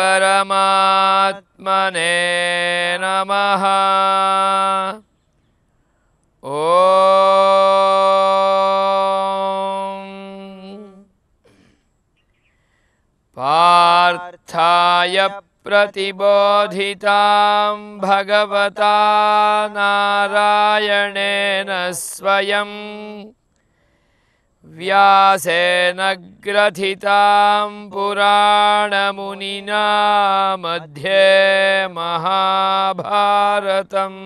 परमात्मने नमः ओ पार्थाय प्रतिबोधितां भगवता नारायणेन स्वयम् ग्रथितां पुराणमुनिना मध्ये महाभारतम्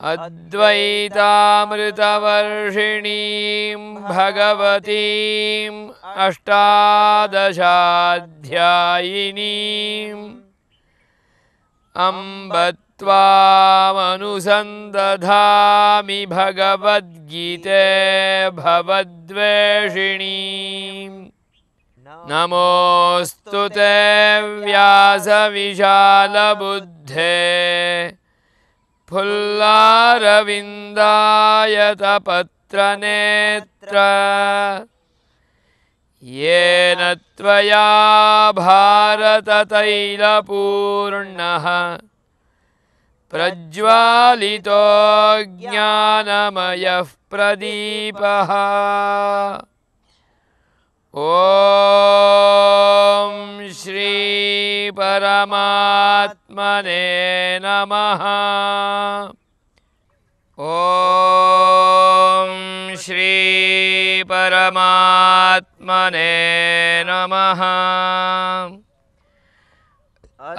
अद्वैतामृतवर्षिणीं भगवतीम् अष्टादशाध्यायिनीम् अम्बत् त्वामनुसन्दधामि भगवद्गीते भवद्वेषिणी ते व्यासविशालबुद्धे फुल्लारविन्दायतपत्रनेत्र येन त्वया भारततैलपूर्णः प्रज्वालितो प्रदीपः ज्ञानमयः प्रज्वालितोज्ञानमयःप्रदीपः श्रीपरमात्मने नमः ॐ श्रीपरमात्मने नमः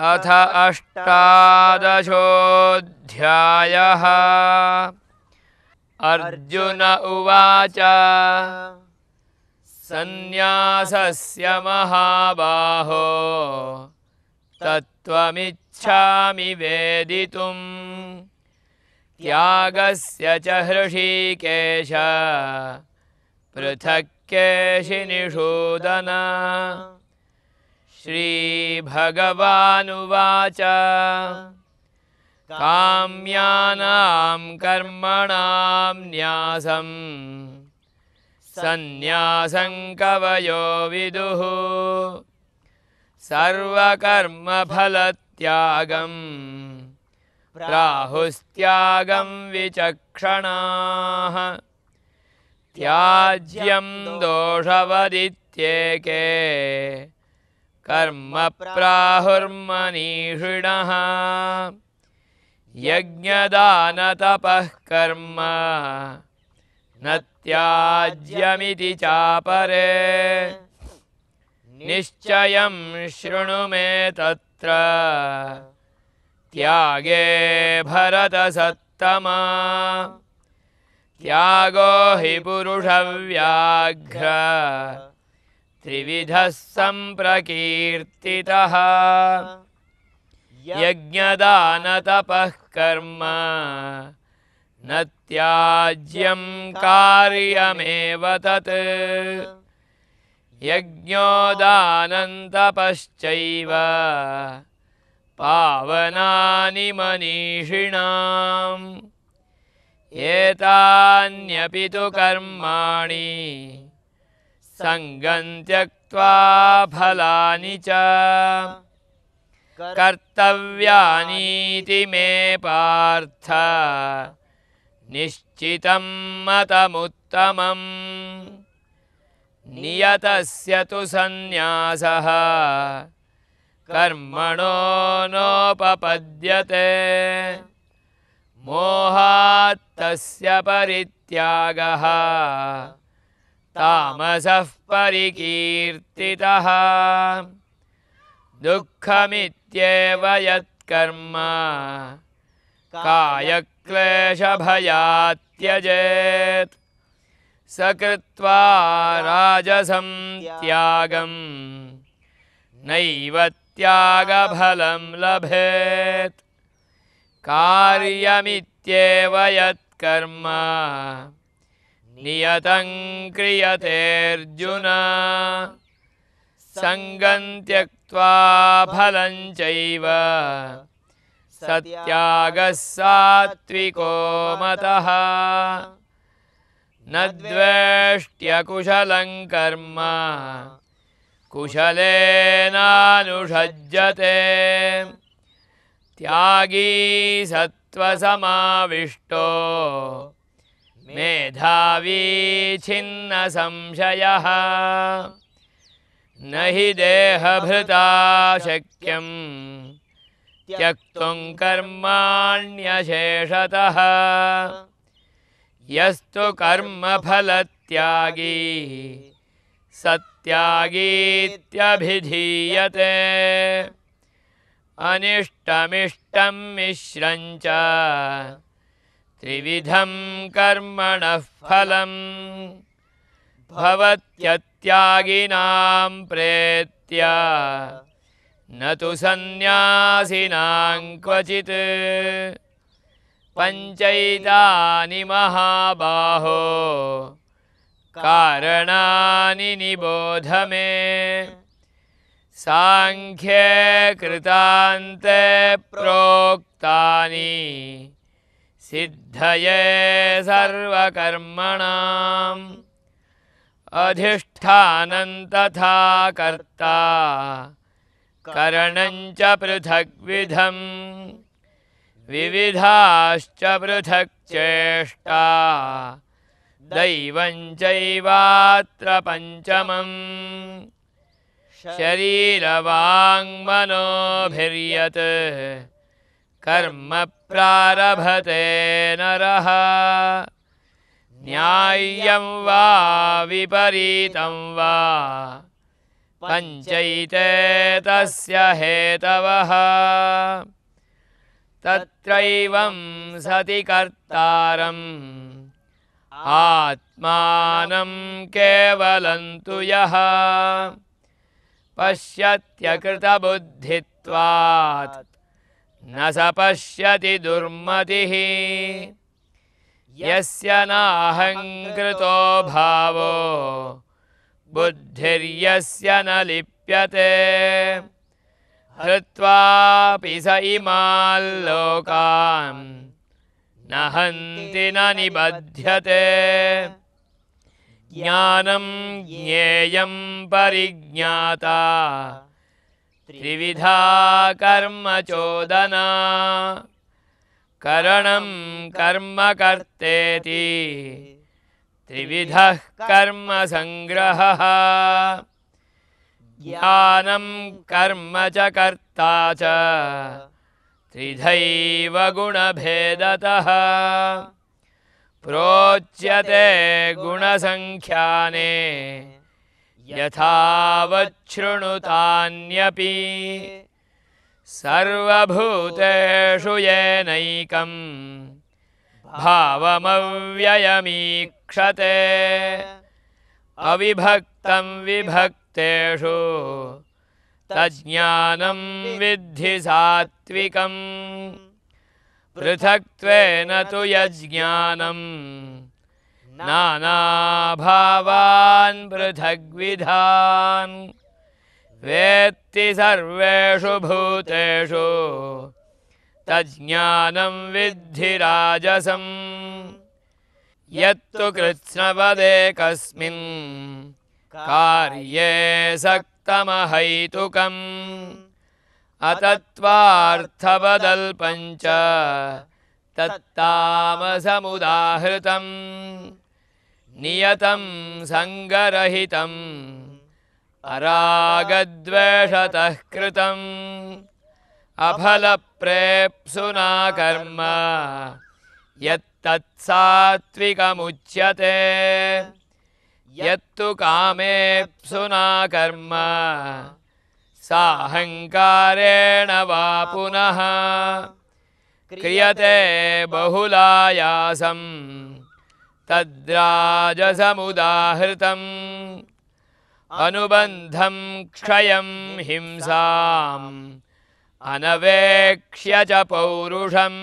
अथ अष्टादशोऽध्यायः अर्जुन उवाच सन्न्यासस्य महाबाहो तत्त्वमिच्छामि वेदितुम् त्यागस्य च हृषी केश पृथक् श्रीभगवानुवाच काम्यानां कर्मणां न्यासं सन्न्यासं कवयो विदुः सर्वकर्मफलत्यागम् प्राहुस्त्यागं विचक्षणाः त्याज्यं दोषवदित्येके कर्म प्राहुर्मनीषिणः यज्ञदानतपः कर्म न त्याज्यमिति चापरे निश्चयं शृणु मे तत्र त्यागे भरतसत्तमा त्यागो हि पुरुषव्याघ्र त्रिविधः सम्प्रकीर्तितः यज्ञदानतपः कर्म न त्याज्यं कार्यमेव तत् पावनानि मनीषिणाम् एतान्यपि तु कर्माणि सङ्गम् त्यक्त्वा फलानि च कर्तव्यानीति मे पार्थ निश्चितं मतमुत्तमम् नियतस्य तु सन्न्यासः कर्मणो नोपपद्यते मोहात्तस्य परित्यागः तामसः परिकीर्तितः दुःखमित्येव यत्कर्म कायक्लेशभयात् त्यजेत् राजसं त्यागं नैव त्यागफलं लभेत् कार्यमित्येव यत्कर्म नियतं क्रियतेऽर्जुन सङ्गं त्यक्त्वा फलं चैव सत्यागः सात्विको मतः न द्वेष्ट्यकुशलं कर्म कुशलेनानुषज्जते त्यागी सत्त्वसमाविष्टो मेधावी संशयः न हि शक्यम् त्यक्तुम् कर्माण्यशेषतः यस्तु कर्मफलत्यागी सत्यागीत्यभिधीयते च त्रिविधं कर्मणः फलम् भवत्यत्यागिनां प्रेत्या न तु सन्न्यासिनां क्वचित् पञ्चैतानि महाबाहो कारणानि निबोधमे साङ्ख्ये कृतान्ते प्रोक्तानि सिद्धये सर्वकर्मणाम् अधिष्ठानं तथा कर्ता करणञ्च पृथग्विधं विविधाश्च पृथक् चेष्टा चैवात्र पञ्चमम् शरीरवाङ्मनोभिर्यत् कर्म प्रारभते नरः न्याय्यं वा विपरीतं वा पञ्चैते तस्य हेतवः तत्रैवं सति कर्तारम् आत्मानं केवलं तु यः पश्यत्यकृतबुद्धित्वात् न स पश्यति दुर्मतिः यस्य नाहङ्कृतो भावो बुद्धिर्यस्य न लिप्यते हृत्वापि स इमाल्लोकान् न हन्ति न निबध्यते ज्ञानं ज्ञेयं परिज्ञाता त्रिविधा कर्मचोदना करणं कर्म कर्तेति त्रिविधः कर्मसङ्ग्रहः ज्ञानं कर्म च कर्ता च त्रिधैव गुणभेदतः प्रोच्यते गुणसङ्ख्याने यथावच्छृणुतान्यपि सर्वभूतेषु येनैकम् भावमव्ययमीक्षते अविभक्तं विभक्तेषु तज्ज्ञानं विद्धि सात्विकम् पृथक्त्वेन तु यज्ज्ञानम् नानाभावान् पृथग्विधान् वेत्ति सर्वेषु भूतेषु तज्ज्ञानं विद्धिराजसं यत्तु कस्मिन् कार्ये सक्तमहैतुकम् अतत्त्वार्थवदल्पञ्च तत्तामसमुदाहृतम् नियतं सङ्गरहितम् अरागद्वेषतः कृतम् अफलप्रेप्सुना कर्म यत्तत्सात्विकमुच्यते यत्तु कामेप्सुना कर्म साहङ्कारेण वा पुनः क्रियते बहुलायासम् तद्राजसमुदाहृतम् अनुबन्धं क्षयं हिंसाम् अनवेक्ष्य च पौरुषम्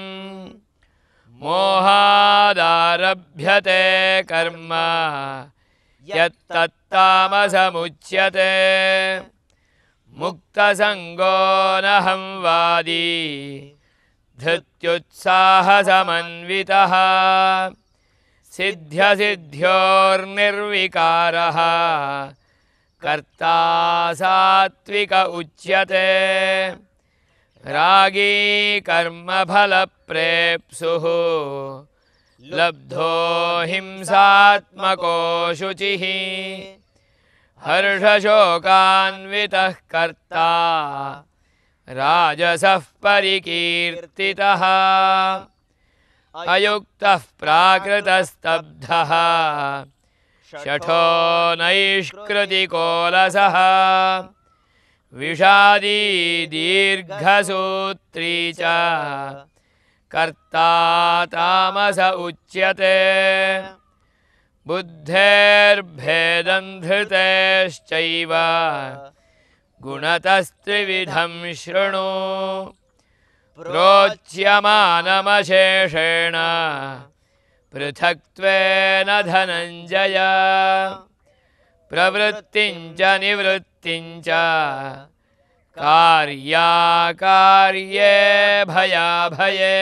मोहादारभ्यते कर्म यत्तत्तामसमुच्यते वादी। धृत्युत्साहसमन्वितः सिद्ध्यसिद्ध्योर्निर्विकारः कर्ता सात्विक उच्यते रागी प्रेप्सु लब्धो हिंसात्मको शुचि हर्षशोकान्वित कर्ता राजसः परिकीर्तितः अयुक्तः प्राकृतस्तब्धः शठो कोलस विषादी दीर्घसूत्री च कर्ता तामस उच्यते बुद्धेर्भेदं गुणतस्त्रिविधं शृणु प्रोच्यमानमशेषेण पृथक्त्वेन धनञ्जय प्रवृत्तिञ्च निवृत्तिञ्च कार्याकार्ये भयाभये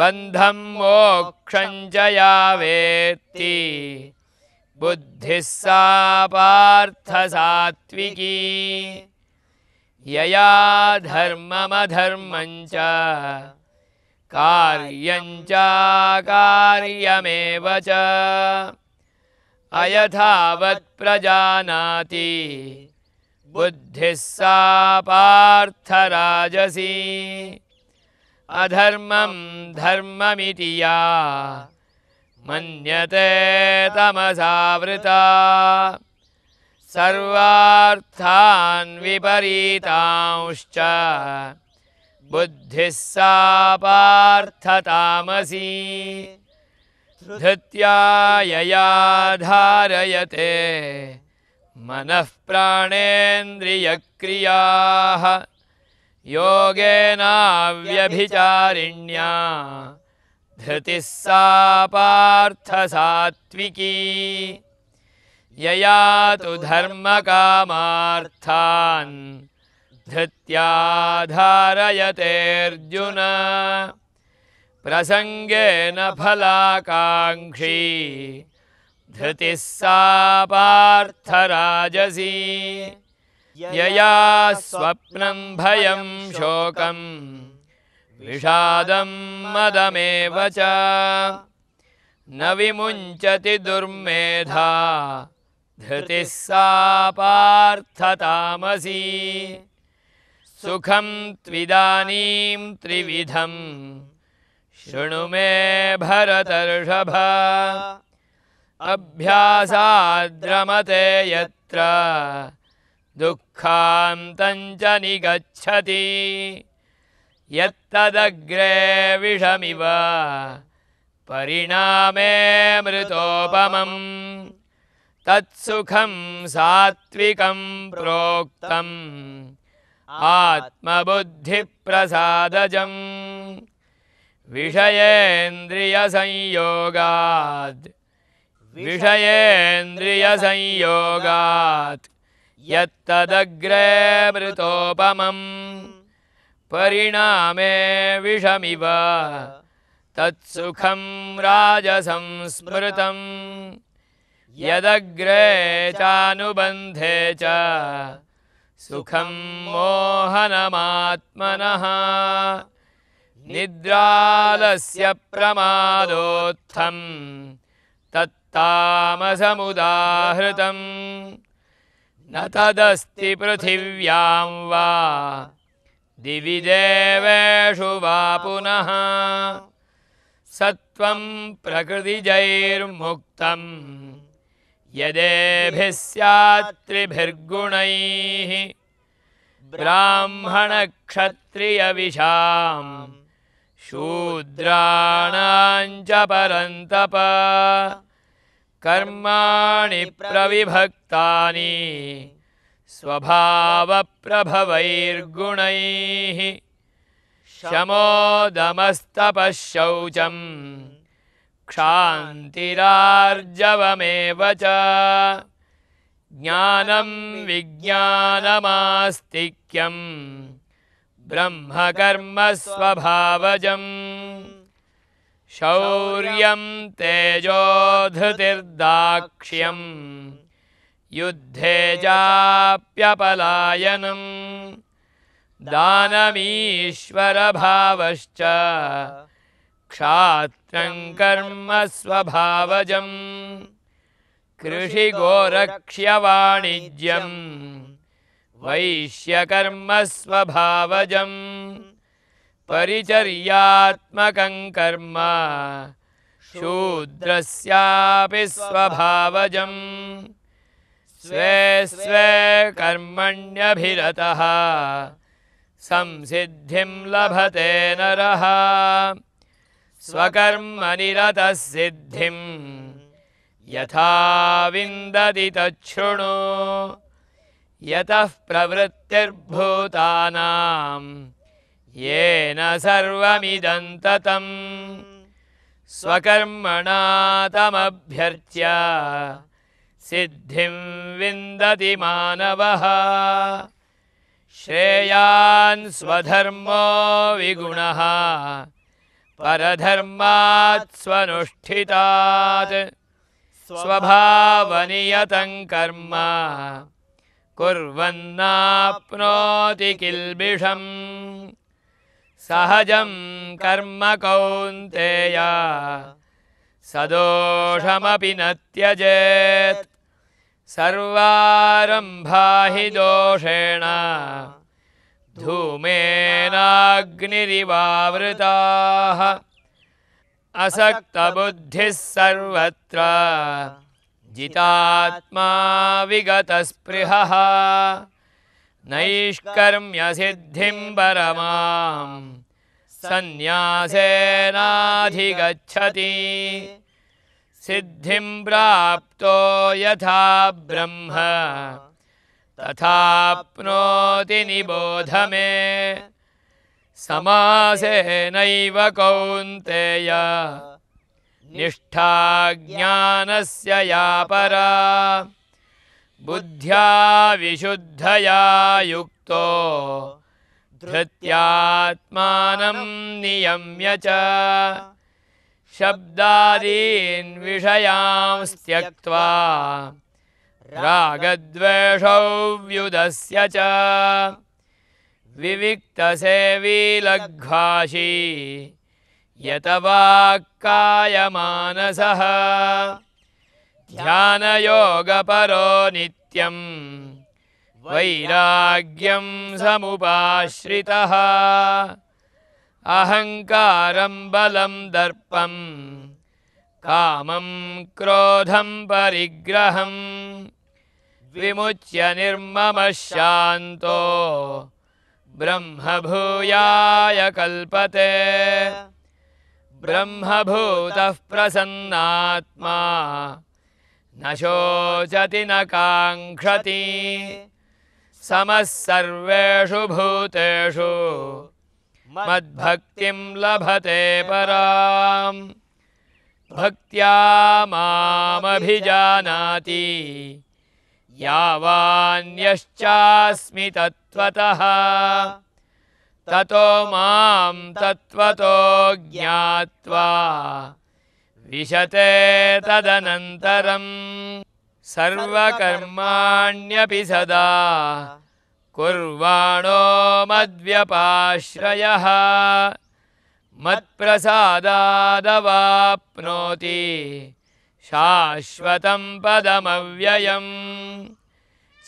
बन्धं मोक्षं च या वेत्ति बुद्धिः सा पार्थसात्विकी यया धर्ममधर्मञ्च कार्यञ्च कार्यमेव च अयथावत्प्रजानाति बुद्धिः सा पार्थराजसी अधर्मं धर्ममिति या मन्यते तमसावृता सर्वार्थान् विपरीतांश्च बुद्धिः सा पार्थतामसी धारयते मनः प्राणेन्द्रियक्रियाः योगेनाव्यभिचारिण्या धृतिः सा यया तु धर्मकामार्थान् धृत्या धारयतेऽर्जुन प्रसङ्गेन फलाकाङ्क्षी धृतिः सा पार्थराजसी यया स्वप्नं भयं शोकम् विषादं मदमेव च न विमुञ्चति दुर्मेधा धृतिस्सा पार्थतामसी सुखं त्विदानीं त्रिविधं शृणु मे भरतर्षभा अभ्यासाद्रमते यत्र च निगच्छति यत्तदग्रे विषमिव परिणामे मृतोपमम् तत्सुखं सात्विकं प्रोक्तम् आत्मबुद्धिप्रसादजम् विषयेन्द्रियसंयोगात् विषयेन्द्रियसंयोगात् यत्तदग्रेमृतोपमं परिणामे विषमिव तत्सुखं राजसंस्मृतम् यदग्रे चानुबन्धे च सुखं मोहनमात्मनः निद्रालस्य प्रमादोत्थं तत्तामसमुदाहृतं न तदस्ति पृथिव्यां वा दिवि देवेषु वा पुनः सत्त्वं प्रकृतिजैर्मुक्तम् यदेभिः स्यात्रिभिर्गुणैः ब्राह्मणक्षत्रियविशाम् शूद्राणाञ्च परन्तप कर्माणि प्रविभक्तानि स्वभावप्रभवैर्गुणैः शौचम् क्षान्तिरार्जवमेव च ज्ञानं विज्ञानमास्तिक्यम् ब्रह्मकर्मस्वभावजम् शौर्यम् तेजोधृतिर्दाक्ष्यम् चाप्यपलायनम् दानमीश्वरभावश्च क्षात्रम् कर्म स्वभावजम् कृषिगोरक्ष्यवाणिज्यम् स्वभावजम् परिचर्यात्मकम् कर्म शूद्रस्यापि स्वभावजम् स्वे कर्मण्यभिरतः संसिद्धिम् लभते नरः स्वकर्म निरतः सिद्धिम् यथा विन्दति तच्छृणु यतः प्रवृत्तिर्भूतानाम् येन सर्वमिदन्ततम् स्वकर्मणा तमभ्यर्च्य सिद्धिं विन्दति मानवः श्रेयान्स्वधर्मो विगुणः परधर्मात् स्वनुष्ठितात् स्वभावनियतं कर्म कुर्वन्नाप्नोति किल्बिषम् सहजं कर्म कौन्तेया स दोषमपि न त्यजेत् सर्वारम्भाहि दोषेण धूमेनाग्निरिवावृताः असक्तबुद्धिः सर्वत्र जितात्मा विगतस्पृहः नैष्कर्म्यसिद्धिं परमां सन्न्यासेनाधिगच्छति सिद्धिं प्राप्तो यथा ब्रह्म तथाप्नोति निबोधमे समासेनैव कौन्तेय निष्ठाज्ञानस्य या परा बुद्ध्या विशुद्धया युक्तो धृत्यात्मानं नियम्य च शब्दादीन्विषयां रागद्वेषौ व्युदस्य च विविक्तसेवी लघ्वाशी यतवाक्कायमानसः ध्यानयोगपरो नित्यम् वैराग्यम् समुपाश्रितः अहङ्कारम् बलं दर्पम् कामं क्रोधं परिग्रहम् विमुच्य निर्ममः शान्तो ब्रह्म भूयाय कल्पते ब्रह्मभूतः प्रसन्नात्मा न शोचति न काङ्क्षति समः सर्वेषु भूतेषु मद्भक्तिम् लभते पराम् भक्त्या मामभिजानाति यावान्यश्चास्मि तत्त्वतः ततो माम् तत्त्वतो ज्ञात्वा विशते तदनन्तरम् सर्वकर्माण्यपि सदा कुर्वाणो मद्व्यपाश्रयः मत्प्रसादादवाप्नोति शाश्वतं पदमव्ययम्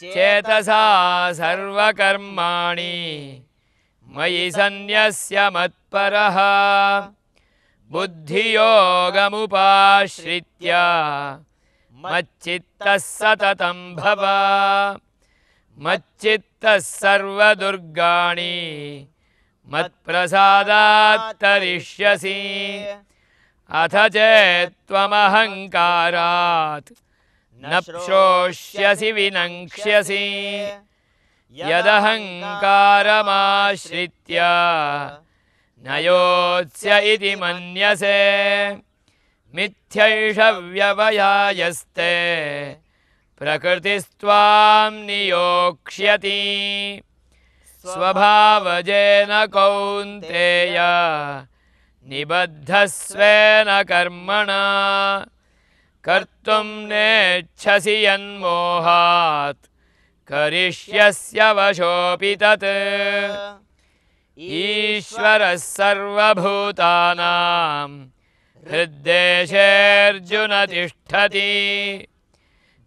चेतसा सर्वकर्माणि मयि सन्न्यस्य मत्परः बुद्धियोगमुपाश्रित्य मच्चित्तः सततं भव मच्चित्तः सर्वदुर्गाणि मत्प्रसादात्तरिष्यसि अथ चेत्त्वमहङ्कारात् न श्रोष्यसि विनङ्क्ष्यसि यदहङ्कारमाश्रित्य न योत्स्य इति मन्यसे मिथ्यैषव्यवयायस्ते प्रकृतिस्त्वां नियोक्ष्यति स्वभावजेन कौन्तेय निबद्धस्वेन कर्मणा कर्तुं नेच्छसि यन्मोहात् करिष्यस्य वशोऽपि तत् ईश्वरः सर्वभूतानां तिष्ठति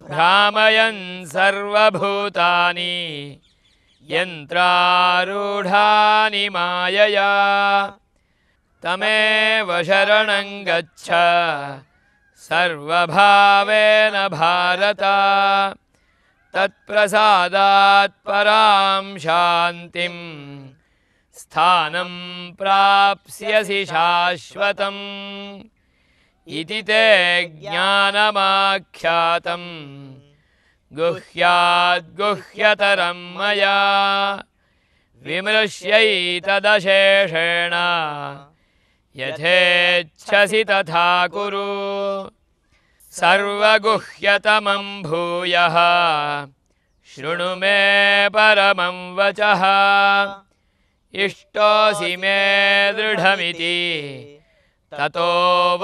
भ्रामयन् सर्वभूतानि यन्त्रारूढानि मायया तमेव शरणं गच्छ सर्वभावेन भारत तत्प्रसादात् परां शान्तिं स्थानं प्राप्स्यसि शाश्वतम् इति ते ज्ञानमाख्यातं गुह्याद्गुह्यतरं मया विमृश्यैतदशेषेण यथेच्छसि तथा कुरु सर्वगुह्यतमं भूयः शृणु मे परमं वचः इष्टोऽसि मे दृढमिति ततो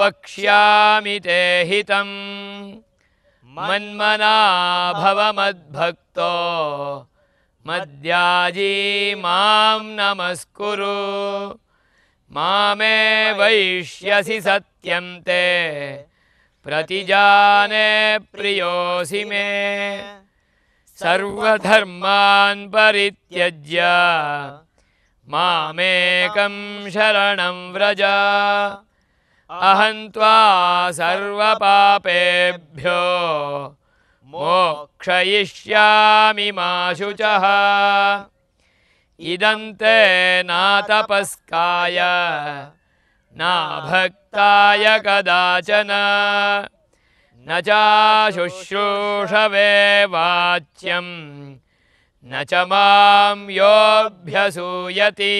वक्ष्यामि ते हितं मन्मना मद्याजी मां नमस्कुरु मामे वैश्यसि सत्यं ते प्रतिजाने प्रियोसि मे सर्वधर्मान् परित्यज्य मामेकं शरणं व्रज अहं त्वा सर्वपापेभ्यो मोक्षयिष्यामि मा शुचः इदं ते नातपस्काय नाभक्ताय कदाचन न चाशुश्रूषवे वाच्यम् न च मां योऽभ्यसूयति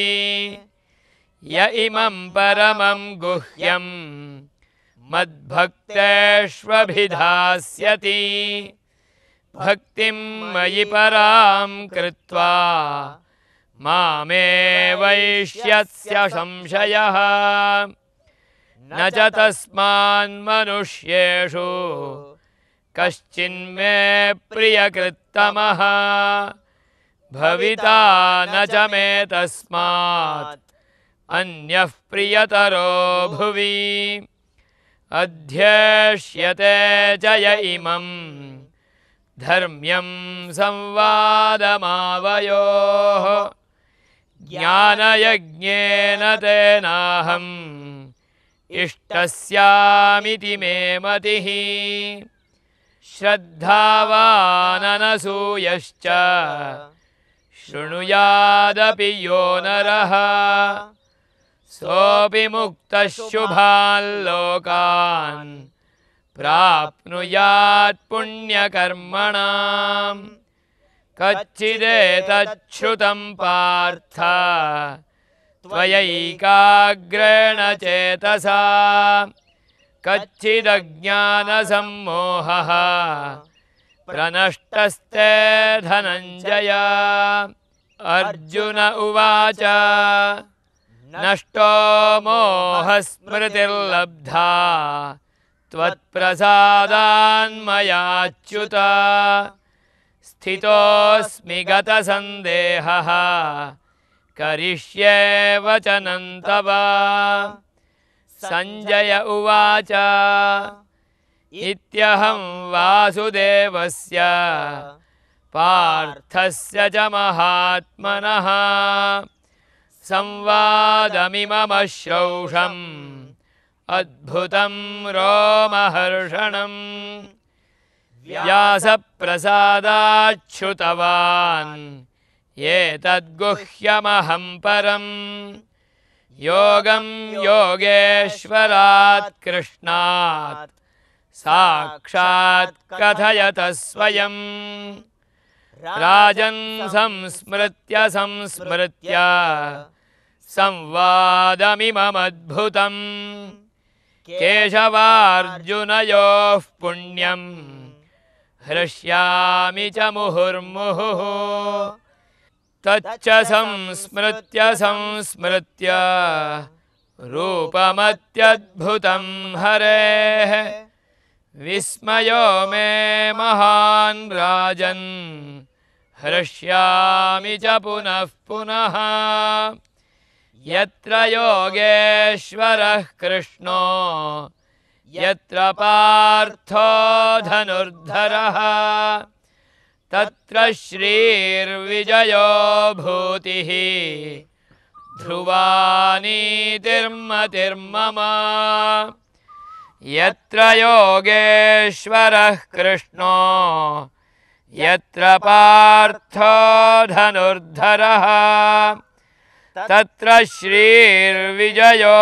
य इमं परमं गुह्यं मद्भक्तेष्वभिधास्यति भक्तिं मयि परां कृत्वा मामे वैश्यस्य संशयः न च तस्मान्मनुष्येषु कश्चिन्मे प्रियकृत्तमः भविता न च मे तस्मात् अन्यः प्रियतरो भुवि अध्येष्यते जय इमं धर्म्यं संवादमावयोः ज्ञानयज्ञेन तेनाहम् इष्टस्यामिति मे मतिः श्रद्धावाननसूयश्च शृणुयादपि यो नरः सोऽपि मुक्तः शुभाल्लोकान् प्राप्नुयात् कच्चिदेतच्छ्रुतं पार्थ त्वयैकाग्रेण चेतसा कच्चिदज्ञानसम्मोहः प्रनष्टस्ते धनञ्जय अर्जुन उवाच नष्टो मोहस्मृतिर्लब्धा त्वत्प्रसादान्मयाच्युता स्थितोऽस्मि गतसन्देहः करिष्ये वचनं तव सञ्जय उवाच इत्यहं वासुदेवस्य पार्थस्य च महात्मनः संवादमिममश्रौषम् अद्भुतं रोमहर्षणम् व्यास ये तद्गुह्यमहं परम् योगं योगेश्वरात् कृष्णात् साक्षात् कथयत स्वयं राजन् संस्मृत्य संस्मृत्य संवादमिममद्भुतम् केशवार्जुनयोः पुण्यम् हृष्यामि च मुहुर्मुहुः तच्च संस्मृत्य संस्मृत्य रूपमत्यद्भुतं हरेः विस्मयो मे महान् राजन् हृष्यामि च पुनः पुनः यत्र योगेश्वरः कृष्णो यत्र पार्थो धनुर्धरः तत्र श्रीर्विजयो भूतिः ध्रुवानीतिर्मतिर्मम यत्र योगेश्वरः कृष्णो यत्र पार्थो धनुर्धरः तत्र श्रीर्विजयो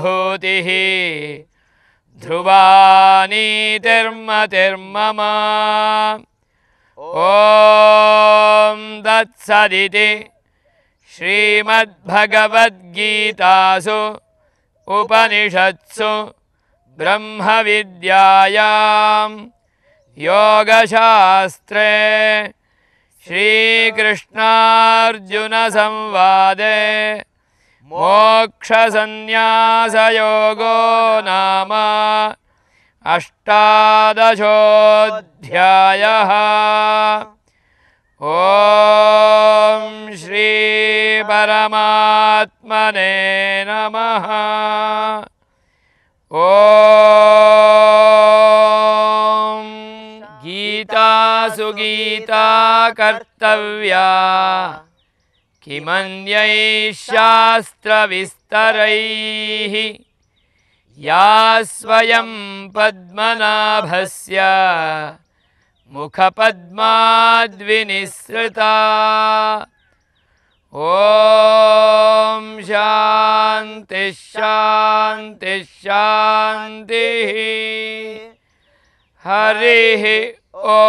भूतिः दत्सदिति श्रीमद्भगवद्गीतासु उपनिषत्सु ब्रह्मविद्यायां योगशास्त्रे श्रीकृष्णार्जुनसंवादे मोक्षसंन्यासयोगो नाम अष्टादशोऽध्यायः ॐ श्रीपरमात्मने नमः ॐ गीतासु गीता कर्तव्या किमन्यैश्शास्त्रविस्तरैः या स्वयं पद्मनाभस्य मुखपद्माद्विनिसृता ॐ शान्तिशिः हरिः ॐ